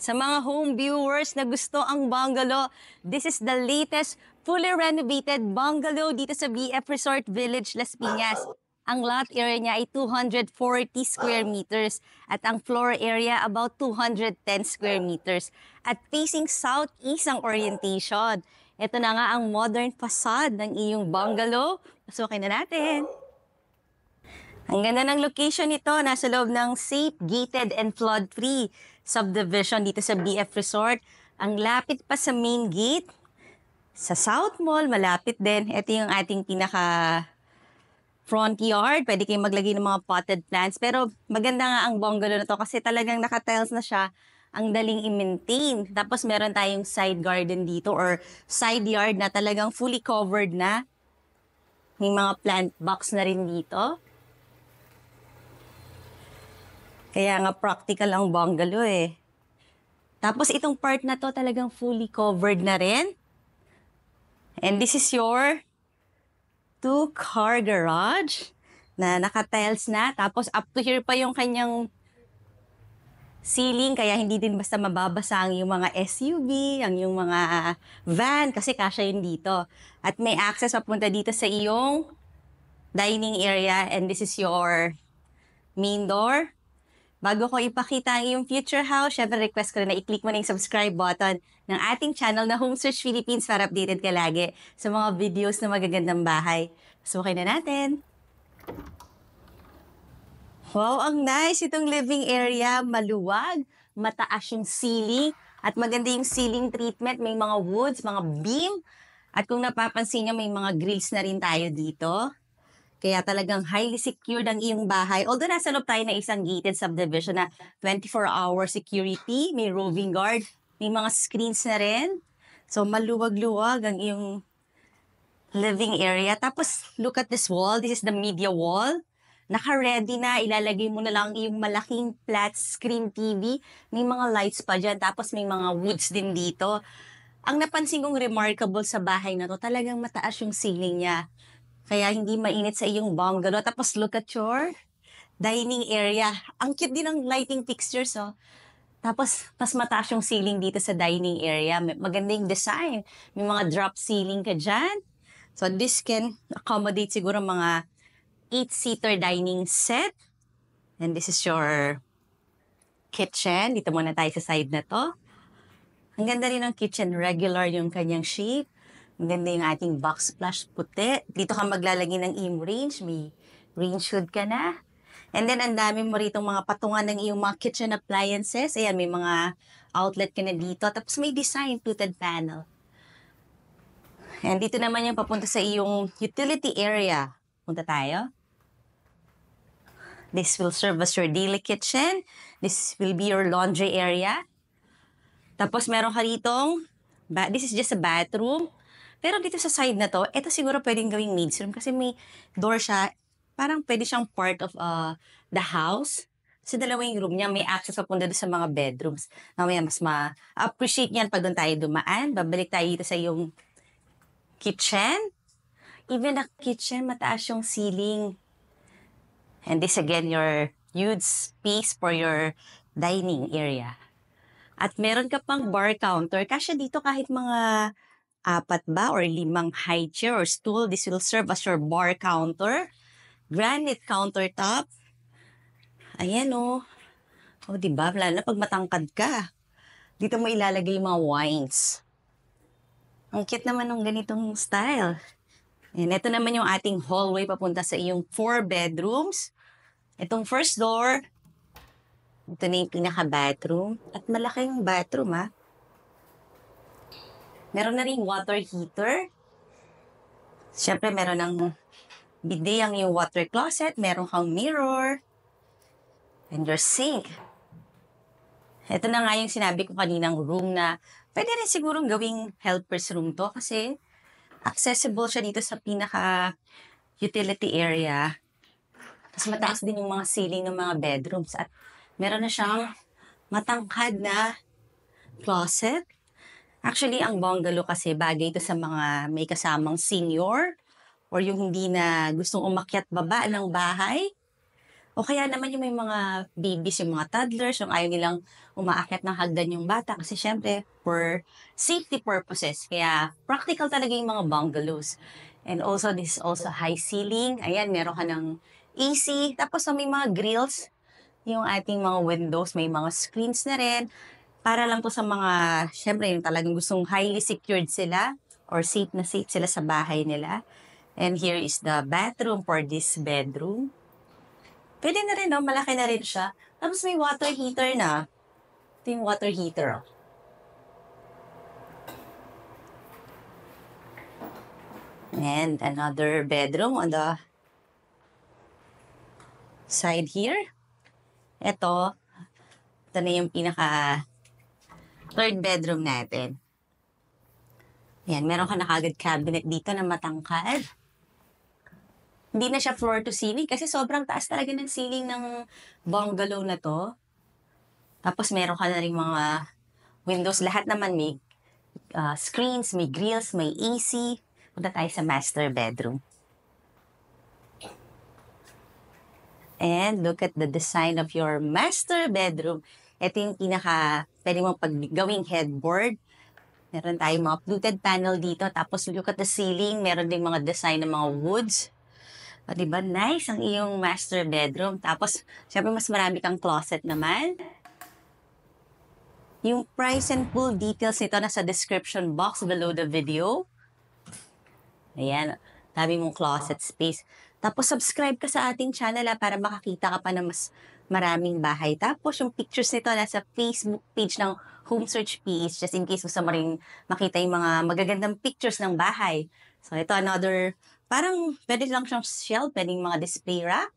Sa mga home viewers na gusto ang bungalow, this is the latest fully renovated bungalow dito sa BF Resort Village, Las Piñas. Ang lot area niya ay 240 square meters at ang floor area about 210 square meters at facing southeast ang orientation. Ito na nga ang modern facade ng iyong bungalow. Pasukin na natin. Ang ganda ng location nito, nasa loob ng safe, gated, and flood-free subdivision dito sa BF Resort. Ang lapit pa sa main gate, sa South Mall, malapit din. Ito yung ating pinaka front yard. Pwede kayong maglagay ng mga potted plants. Pero maganda nga ang bungalow na to kasi talagang naka-tiles na siya ang daling i-maintain. Tapos meron tayong side garden dito or side yard na talagang fully covered na. May mga plant box na rin dito. Kaya nga practical ang bungalow eh. Tapos itong part na to talagang fully covered na rin. And this is your two-car garage na naka-tiles na. Tapos up to here pa yung kanyang ceiling kaya hindi din basta mababasa ang yung mga SUV, ang yung mga van kasi kasya yun dito. At may access papunta dito sa iyong dining area and this is your main door. Bago ko ipakita ang iyong future house, syempre request ko na i-click mo na yung subscribe button ng ating channel na Home Search Philippines para updated ka lagi sa mga videos na magagandang bahay. Subukin na natin! Wow, ang nice itong living area. Maluwag, mataas yung ceiling, at maganda yung ceiling treatment. May mga woods, mga beam. At kung napapansin nyo, may mga grills na rin tayo dito. Kaya talagang highly secured ang iyong bahay. Although nasa loob tayo na isang gated subdivision na 24-hour security, may roving guard, may mga screens na rin. So maluwag-luwag ang iyong living area. Tapos look at this wall. This is the media wall. Naka-ready na. Ilalagay mo na lang yung malaking flat screen TV. May mga lights pa dyan. Tapos may mga woods din dito. Ang napansin kong remarkable sa bahay na to, talagang mataas yung ceiling niya. Kaya hindi mainit sa iyong bungalow. Tapos look at your dining area. Ang cute din ng lighting fixtures, oh. Tapos, mas mataas yung ceiling dito sa dining area. magandang design. May mga drop ceiling ka dyan. So, this can accommodate siguro mga 8-seater dining set. And this is your kitchen. Dito muna tayo sa side na to. Ang ganda rin ng kitchen. Regular yung kanyang shape. Maganda yung ating box splash puti. Dito ka maglalagay ng im range. May range hood ka na. And then, ang dami mo rito mga patungan ng iyong mga kitchen appliances. Ayan, may mga outlet ka na dito. Tapos may design fluted panel. And dito naman yung papunta sa iyong utility area. Punta tayo. This will serve as your daily kitchen. This will be your laundry area. Tapos meron ka ritong, this is just a bathroom. Pero dito sa side na to, ito siguro pwedeng gawing maid's room kasi may door siya. Parang pwede siyang part of uh, the house. Kasi dalawa yung room niya, may access papunta doon sa mga bedrooms. Mamaya mas ma-appreciate niyan pag doon tayo dumaan. Babalik tayo dito sa yung kitchen. Even the kitchen, mataas yung ceiling. And this again, your huge space for your dining area. At meron ka pang bar counter. Kasi dito kahit mga apat ba or limang high chair or stool. This will serve as your bar counter. Granite countertop. Ayan o. Oh. O, oh, diba? Lalo na pag matangkad ka. Dito mo ilalagay yung mga wines. Ang cute naman ng ganitong style. And ito naman yung ating hallway papunta sa iyong four bedrooms. Itong first door, ito na yung pinaka-bathroom. At malaki yung bathroom, ha? Ah. Meron na rin water heater. Siyempre, meron ng bidet ang iyong water closet. Meron kang mirror. And your sink. Ito na nga yung sinabi ko kaninang room na pwede rin sigurong gawing helper's room to kasi accessible siya dito sa pinaka utility area. Tapos mataas din yung mga ceiling ng mga bedrooms at meron na siyang matangkad na closet. Actually, ang bungalow kasi bagay ito sa mga may kasamang senior or yung hindi na gustong umakyat baba ng bahay. O kaya naman yung may mga babies, yung mga toddlers, yung ayaw nilang umaakyat ng hagdan yung bata kasi syempre for safety purposes. Kaya practical talaga yung mga bungalows. And also, this is also high ceiling. Ayan, meron ka ng AC. Tapos, may mga grills yung ating mga windows, may mga screens na rin para lang po sa mga, syempre, yung talagang gustong highly secured sila or safe na safe sila sa bahay nila. And here is the bathroom for this bedroom. Pwede na rin, no? malaki na rin siya. Tapos may water heater na. Ito yung water heater. Oh. And another bedroom on the side here. Ito, ito na yung pinaka third bedroom natin. Ayan, meron ka na kagad cabinet dito na matangkad. Hindi na siya floor to ceiling kasi sobrang taas talaga ng ceiling ng bungalow na to. Tapos meron ka na rin mga windows. Lahat naman may uh, screens, may grills, may AC. Punta tayo sa master bedroom. And look at the design of your master bedroom. Ito yung pinaka pwede mong paggawing headboard. Meron tayong mga fluted panel dito. Tapos look at the ceiling. Meron ding mga design ng mga woods. O, diba? Nice ang iyong master bedroom. Tapos, syempre mas marami kang closet naman. Yung price and full details nito nasa description box below the video. Ayan, dami mong closet space. Tapos subscribe ka sa ating channel ha, para makakita ka pa ng mas maraming bahay. Tapos yung pictures nito nasa Facebook page ng Home Search PH just in case gusto mo rin makita yung mga magagandang pictures ng bahay. So ito another, parang pwede lang siyang shelf, pwedeng mga display rack.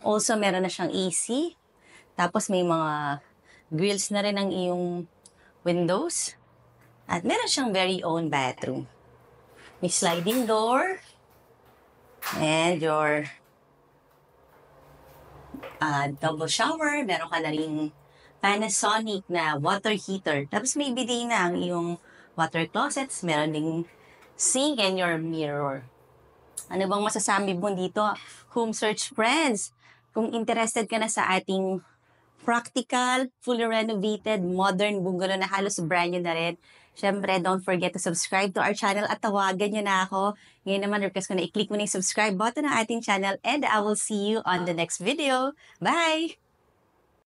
Also meron na siyang AC. Tapos may mga grills na rin ang iyong windows. At meron siyang very own bathroom. May sliding door. And your uh, double shower, meron ka na rin Panasonic na water heater. Tapos may bidet na ang iyong water closets, meron ding sink and your mirror. Ano bang masasabi mo dito, home search friends? Kung interested ka na sa ating practical, fully renovated, modern bungalow na halos brand new na rin. Siyempre, don't forget to subscribe to our channel at tawagan niyo na ako. Ngayon naman, request ko na i-click mo na yung subscribe button ng ating channel and I will see you on the next video. Bye!